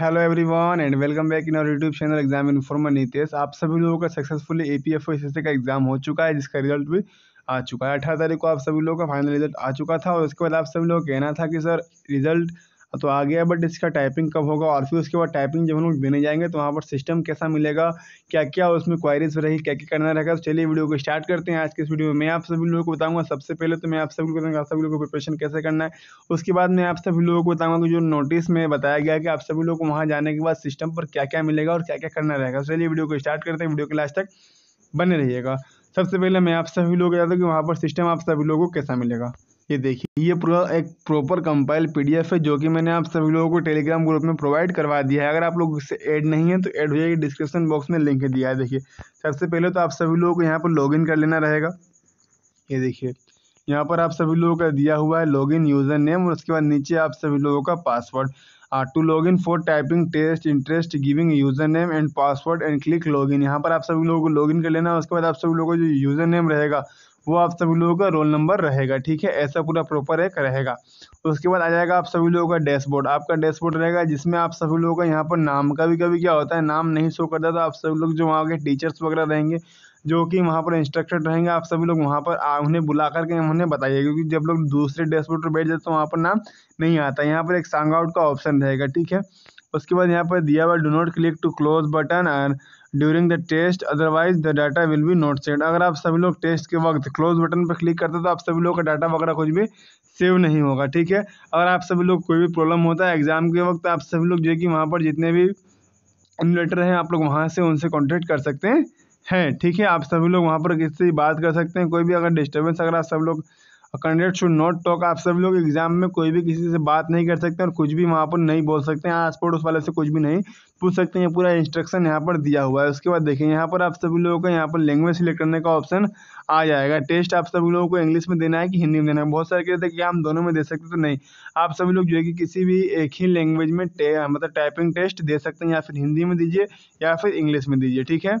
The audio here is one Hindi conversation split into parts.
hello everyone and welcome back in our YouTube channel exam informer Nitesh आप सभी लोगों का successfully A P F O का एग्जाम हो चुका है जिसका रिजल्ट भी आ चुका है अठारह तारीख को आप सभी लोगों का फाइनल रिजल्ट आ चुका था और उसके बाद आप सभी लोगों का कहना था कि सर रिजल्ट तो आ गया बट इसका टाइपिंग कब होगा और फिर उसके बाद टाइपिंग जब हम लोग देने जाएंगे तो वहाँ पर सिस्टम कैसा मिलेगा क्या क्या उसमें क्वारीज रही क्या क्या करना रहेगा तो चलिए वीडियो को स्टार्ट करते हैं आज के इस वीडियो में मैं आप सभी लोगों को बताऊँगा सबसे पहले तो मैं आप सभी लोगों को आप सभी लोगों को प्रिपरेशन कैसे करना है उसके बाद मैं आप सभी लोगों को बताऊँगा कि जो नोटिस में बताया गया कि आप सभी लोग को वहाँ जाने के बाद सिस्टम पर क्या क्या मिलेगा और क्या क्या करना रहेगा तो चलिए वीडियो को स्टार्ट करते हैं वीडियो के लास्ट तक बने रहिएगा सबसे पहले मैं आप सभी लोग को कि वहाँ पर सिस्टम आप सभी लोगों को कैसा मिलेगा ये देखिए ये पूरा एक प्रॉपर कंपाइल पीडीएफ है जो कि मैंने आप सभी लोगों को टेलीग्राम ग्रुप में प्रोवाइड करवा दिया है अगर आप लोग इससे ऐड नहीं है तो ऐड हो जाएगी डिस्क्रिप्शन बॉक्स में लिंक दिया है देखिए सबसे पहले तो आप सभी लोगों को यहाँ पर लॉगिन कर लेना रहेगा ये देखिए यहाँ पर आप सभी लोगों का दिया हुआ है लॉगिन यूज़र नेम और उसके बाद नीचे आप सभी लोगों का password to log in for typing test interest giving user name and password and click login यहाँ पर आप सभी लोगों को लॉगिन कर लेना है उसके बाद आप सभी लोगों का जो यूज़र नेम रहेगा वो आप सभी लोगों का रोल नंबर रहेगा ठीक है ऐसा पूरा प्रॉपर एक रहेगा उसके बाद आ जाएगा आप सभी लोगों का डैशबोर्ड आपका डैशबोर्ड रहेगा जिसमें आप सभी लोगों का यहाँ पर नाम कभी कभी क्या होता है नाम नहीं शो करता तो आप सभी लोग जो वहाँ के टीचर्स वगैरह रहेंगे जो कि वहाँ पर इंस्ट्रक्टर रहेंगे आप सभी लोग वहाँ पर आ, उन्हें बुला करके उन्हें बताइए क्योंकि जब लोग दूसरे डैशबोर्ड पर बैठ जाते तो वहाँ पर नाम नहीं आता यहाँ पर एक सांग आउट का ऑप्शन रहेगा ठीक है उसके बाद यहाँ पर दिया हुआ do not click to close button और during the test otherwise the data will be not saved अगर आप सभी लोग टेस्ट के वक्त क्लोज बटन पर क्लिक करते तो आप सभी लोग का डाटा वगैरह कुछ भी सेव नहीं होगा ठीक है अगर आप सभी लोग कोई भी प्रॉब्लम होता है एग्ज़ाम के वक्त आप सभी लोग जो कि वहाँ पर जितने भी इन्वेटर हैं आप लोग वहाँ से उनसे कॉन्टेक्ट कर सकते हैं ठीक है आप सभी लोग वहाँ पर किसी बात कर सकते हैं कोई भी अगर डिस्टर्बेंस अगर आप सब लोग कैंडिडेट शुड नॉट टॉक आप सब लोग एग्ज़ाम में कोई भी किसी से बात नहीं कर सकते और कुछ भी वहाँ पर नहीं बोल सकते हैं आसपोर्ट उस वाले से कुछ भी नहीं पूछ सकते हैं पूरा इंस्ट्रक्शन यहाँ पर दिया हुआ है उसके बाद देखें यहाँ पर आप सभी लोगों को यहाँ पर लैंग्वेज सिलेक्ट करने का ऑप्शन आ जाएगा टेस्ट आप सभी लोगों को इंग्लिश में देना है कि हिंदी में देना है बहुत सारे कहते हैं कि हम दोनों में दे सकते तो नहीं आप सभी लोग जो है कि किसी भी एक ही लैंग्वेज में मतलब टाइपिंग टेस्ट दे सकते हैं या फिर हिंदी में दीजिए या फिर इंग्लिश में दीजिए ठीक है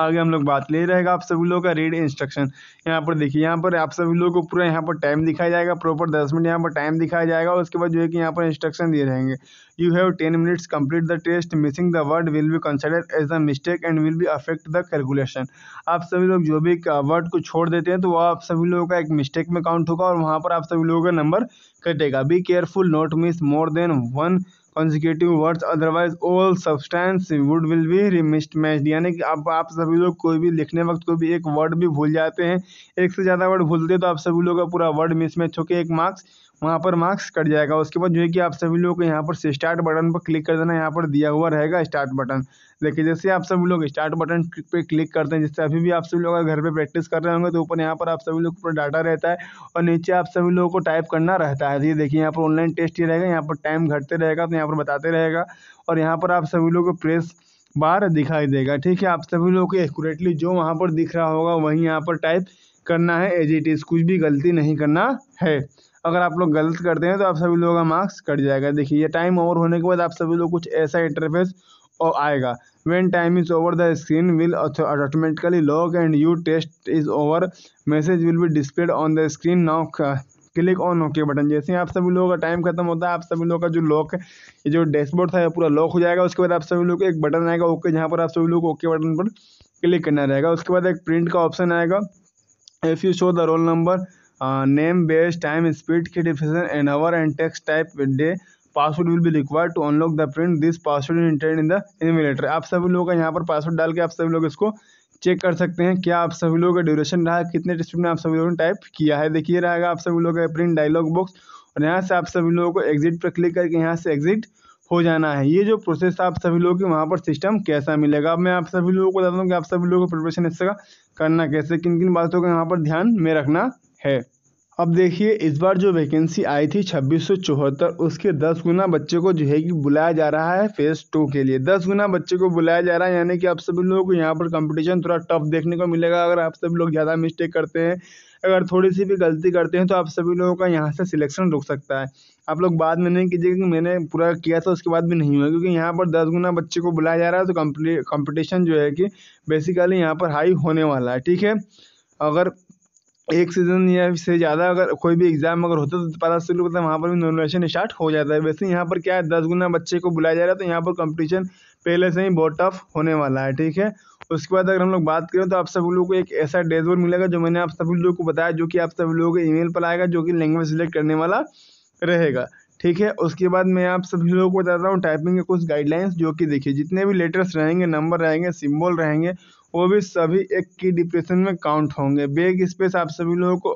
आगे हम लोग बात ले रहेगा आप सभी लोगों का रीड इंस्ट्रक्शन यहाँ पर देखिए यहाँ पर आप सभी लोगों को पूरा यहाँ पर टाइम दिखाया जाएगा प्रॉपर दस मिनट यहाँ पर टाइम दिखाया जाएगा उसके बाद जो है कि यहाँ पर इंस्ट्रक्शन दिए रहेंगे you have ten minutes complete the test missing the word will be consider as a mistake and will be affect the calculation आप सभी लोग जो भी वर्ड को छोड़ देते हैं तो वह आप सभी लोगों का एक मिस्टेक में काउंट होगा और वहाँ पर आप सभी लोगों का नंबर कटेगा be careful not miss more than one consecutive words otherwise all substance would will be match यानी कि आप आप सभी लोग कोई भी लिखने वक्त कोई भी एक वर्ड भी भूल जाते हैं एक से ज़्यादा वर्ड भूलते हैं तो आप सभी लोगों का पूरा वर्ड मिसमैच होकर एक मार्क्स वहाँ पर मार्क्स कट जाएगा उसके बाद जो है कि आप सभी लोग को यहाँ पर स्टार्ट बटन पर क्लिक कर देना यहाँ पर दिया हुआ रहेगा स्टार्ट बटन देखिए जैसे आप सभी लोग स्टार्ट बटन पे क्लिक करते हैं जिससे अभी भी आप सभी लोग घर पे प्रैक्टिस कर रहे होंगे तो ऊपर यहाँ पर आप सभी लोग पूरा डाटा रहता है और नीचे आप सभी लोगों को टाइप करना रहता है ये देखिए यहाँ पर ऑनलाइन टेस्ट ही रहेगा यहाँ पर टाइम घटते रहेगा तो यहाँ पर बताते रहेगा और यहाँ पर आप सभी लोग को प्रेस बार दिखाई देगा ठीक है आप सभी लोग को एक्यूरेटली जो वहाँ पर दिख रहा होगा वहीं यहाँ पर टाइप करना है एज इट इज़ कुछ भी गलती नहीं करना है अगर आप लोग गलत करते हैं तो आप सभी लोगों का मार्क्स कट जाएगा देखिए ये टाइम ओवर होने के बाद आप सभी लोग कुछ ऐसा इंटरफेस और आएगा when time is over the screen will automatically lock and you test is over message will be displayed on the screen now click on okay button जैसे ही आप सभी लोगों का टाइम खत्म होता है आप सभी लोगों का जो लॉक है जो डैशबोर्ड था ये पूरा लॉक हो जाएगा उसके बाद आप सभी लोग एक बटन आएगा ओके जहाँ पर आप सभी लोग ओके बटन पर क्लिक करना रहेगा उसके बाद एक प्रिंट का ऑप्शन आएगा if you show the roll number name base time speed की definition an hour and takes type day password will be require to unlock the print this password in intern in the invigilator आप सभी लोग का यहाँ पर पासवर्ड डाल के आप सभी लोग इसको चेक कर सकते हैं क्या आप सभी लोगों का ड्यूरेशन रहा कितने डिस्ट्रिक्ट में आप सभी लोगों ने टाइप किया है देखिए रहेगा आप सभी लोगों का प्रिंट डायलॉग बॉक्स और यहाँ से आप सभी लोगों को एग्जिट पर क्लिक करके यहाँ से एग्जिट हो जाना है ये जो प्रोसेस आप सभी लोगों की वहाँ पर सिस्टम कैसा मिलेगा अब मैं आप सभी लोगों को बताता हूँ कि आप सभी लोगों को प्रिपरेशन इसका करना कैसे किन किन बातों का यहाँ पर ध्यान में रखना है अब देखिए इस बार जो वैकेंसी आई थी छब्बीस सौ चौहत्तर उसके दस गुना बच्चे को जो है कि बुलाया जा रहा है फेज़ टू के लिए दस गुना बच्चे को बुलाया जा रहा है यानी कि आप सभी लोगों को यहाँ पर कंपटीशन थोड़ा टफ देखने को मिलेगा अगर आप सभी लोग ज़्यादा मिस्टेक करते हैं अगर थोड़ी सी भी गलती करते हैं तो आप सभी लोगों का यहाँ से सिलेक्शन रुक सकता है आप लोग बाद में नहीं कीजिए कि मैंने पूरा किया था उसके बाद भी नहीं हुआ क्योंकि यहाँ पर दस गुना बच्चे को बुलाया जा रहा है तो कंपटीशन जो है कि बेसिकली यहाँ पर हाई होने वाला है ठीक है अगर एक सीज़न या से ज़्यादा अगर कोई भी एग्ज़ाम अगर होता है तो पता शुरू होता है वहाँ पर भी नॉमिनेशन स्टार्ट हो जाता है वैसे यहाँ पर क्या है दस गुना बच्चे को बुलाया जा रहा है तो यहाँ पर कंपटीशन पहले से ही बहुत टफ होने वाला है ठीक है उसके बाद अगर हम लोग बात करें तो आप सभी लोगों को एक ऐसा डैशबोर्ड मिलेगा जो मैंने आप सभी लोगों को बताया जो कि आप सभी लोगों के मेल पर आएगा जो कि लैंग्वेज सिलेक्ट करने वाला रहेगा ठीक है उसके बाद मैं आप सभी लोगों को बताता हूँ टाइपिंग के कुछ गाइडलाइंस जो कि देखिए जितने भी लेटर्स रहेंगे नंबर रहेंगे सिम्बल रहेंगे वो भी सभी एक की डिप्रेशन में काउंट होंगे बैक स्पेस आप सभी लोगों को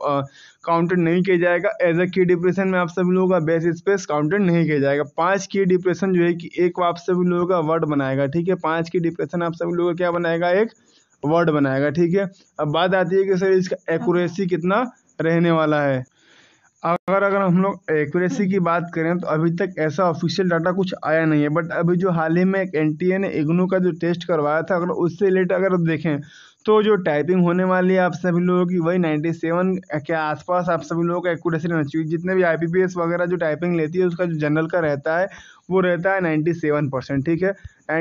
काउंटेड नहीं किया जाएगा एज ए की डिप्रेशन में आप सभी लोगों का बेस स्पेस काउंटेड नहीं किया जाएगा पाँच की डिप्रेशन जो है कि एक आप सभी लोगों का वर्ड बनाएगा ठीक है पाँच की डिप्रेशन आप सभी लोगों का क्या बनाएगा एक वर्ड बनाएगा ठीक है अब बात आती है कि सर इसका एकूरेसी कितना रहने वाला है अगर अगर हम लोग एक्यूरेसी की बात करें तो अभी तक ऐसा ऑफिशियल डाटा कुछ आया नहीं है बट अभी जो हाल ही में एक एन ने इग्नू का जो टेस्ट करवाया था अगर उससे रिलेटेड अगर देखें तो जो टाइपिंग होने वाली है आप सभी लोगों की वही 97 के आसपास आप सभी लोगों का एक्यूरेसी रहना चाहिए जितने भी आई वगैरह जो टाइपिंग लेती है उसका जो जनरल का रहता है वो रहता है 97 परसेंट ठीक है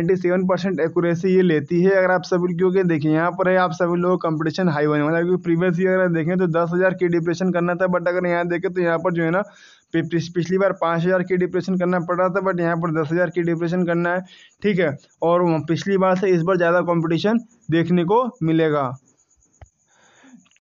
97 परसेंट एक्यूरेसी ये लेती है अगर आप सभी क्योंकि देखिए यहाँ पर है आप सभी लोगों कंपटीशन हाई होने वाला है क्योंकि प्रीवियस ईयर अगर देखें तो दस हज़ार की डिप्रेशन करना था बट अगर यहाँ देखें तो यहाँ पर जो है ना पिछली बार पाँच हज़ार की डिप्रेशन करना पड़ रहा था बट यहाँ पर दस हज़ार की डिप्रेशन करना है ठीक है और पिछली बार से इस बार ज़्यादा कॉम्पिटिशन देखने को मिलेगा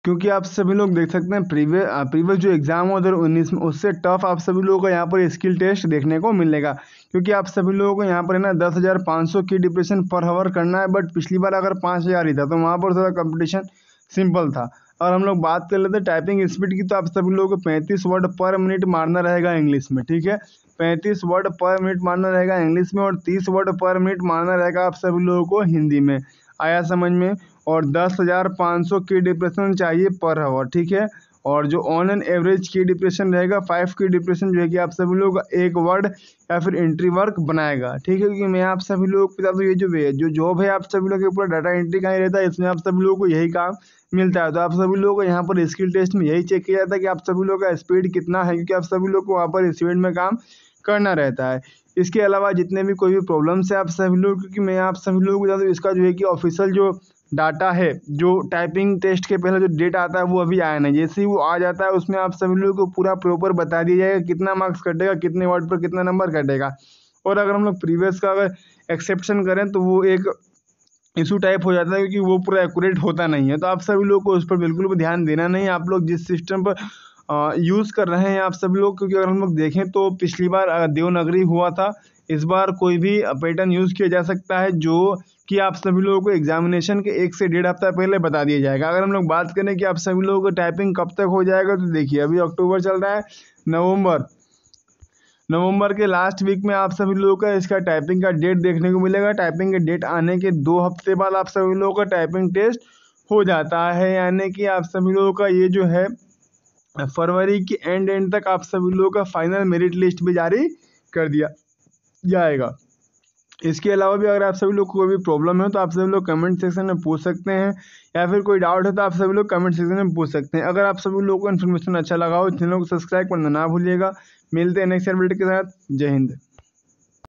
क्योंकि आप सभी लोग देख सकते हैं प्रीवियस प्रीवियस जो एग्ज़ाम हुआ दो उन्नीस में उससे टफ आप सभी लोगों को यहाँ पर स्किल टेस्ट देखने को मिलेगा क्योंकि आप सभी लोगों को यहाँ पर है ना दस हज़ार पाँच सौ की डिप्रेशन पर हवर करना है बट पिछली बार अगर पाँच हज़ार ही था तो वहाँ पर थोड़ा कंपटीशन सिंपल था और हम लोग बात कर लेते टाइपिंग स्पीड की तो आप सभी लोगों को पैंतीस वर्ड पर मिनट मारना रहेगा इंग्लिश में ठीक है पैंतीस वर्ड पर मिनट मारना रहेगा इंग्लिश में और तीस वर्ड पर मिनट मारना रहेगा आप सभी लोगों को हिंदी में आया समझ में और दस हज़ार पाँच सौ की डिप्रेशन चाहिए पर हवर ठीक है और जो ऑन एन एवरेज की डिप्रेशन रहेगा फाइव की डिप्रेशन जो है कि आप सभी लोग एक वर्ड या फिर एंट्री वर्क बनाएगा ठीक है क्योंकि मैं आप सभी लोगों को बता दूँ ये जो वे जो जॉब है आप सभी लोग के पूरा डाटा एंट्री का ही रहता है इसमें आप सभी लोगों को यही काम मिलता है तो आप सभी लोगों को यहाँ पर स्किल टेस्ट में यही चेक किया जाता है कि आप सभी लोग का स्पीड कितना है क्योंकि आप सभी लोग को वहाँ पर स्पीड में काम करना रहता है इसके अलावा जितने भी कोई भी प्रॉब्लम्स है आप सभी लोग क्योंकि मैं आप सभी लोगों को जानता हूँ इसका जो है कि ऑफिशियल जो डाटा है जो टाइपिंग टेस्ट के पहले जो डेट आता है वो अभी आया नहीं जैसे ही वो आ जाता है उसमें आप सभी लोगों को पूरा प्रॉपर बता दिया जाएगा कितना मार्क्स कटेगा कितने वर्ड पर कितना नंबर कटेगा और अगर हम लोग प्रीवियस का अगर एक्सेप्शन करें तो वो एक इशू टाइप हो जाता है क्योंकि वो पूरा एक्यूरेट होता नहीं है तो आप सभी लोग को उस पर बिल्कुल भी ध्यान देना नहीं आप लोग जिस सिस्टम पर यूज़ कर रहे हैं आप सभी लोग क्योंकि अगर हम लोग देखें तो पिछली बार देवनगरी हुआ था इस बार कोई भी पैटर्न यूज़ किया जा सकता है जो कि आप सभी लोगों को एग्जामिनेशन के एक से डेढ़ हफ्ता पहले बता दिया जाएगा अगर हम लोग बात करें कि आप सभी लोगों को टाइपिंग कब तक हो जाएगा तो देखिए अभी अक्टूबर चल रहा है नवंबर नवंबर के लास्ट वीक में आप सभी लोगों का इसका टाइपिंग का डेट देखने को मिलेगा टाइपिंग के डेट आने के दो हफ्ते बाद आप सभी लोगों का टाइपिंग टेस्ट हो जाता है यानी कि आप सभी लोगों का ये जो है फरवरी के एंड एंड तक आप सभी लोगों का फाइनल मेरिट लिस्ट भी जारी कर दिया जाएगा इसके अलावा भी अगर आप सभी लोग को कोई भी प्रॉब्लम है तो आप सभी लोग कमेंट सेक्शन में पूछ सकते हैं या फिर कोई डाउट है तो आप सभी लोग कमेंट सेक्शन में पूछ सकते हैं अगर आप सभी लोगों को इन्फॉर्मेशन अच्छा लगा हो चैनल को सब्सक्राइब करना ना भूलिएगा मिलते हैं नेक्स्ट अपडेट के साथ जय हिंद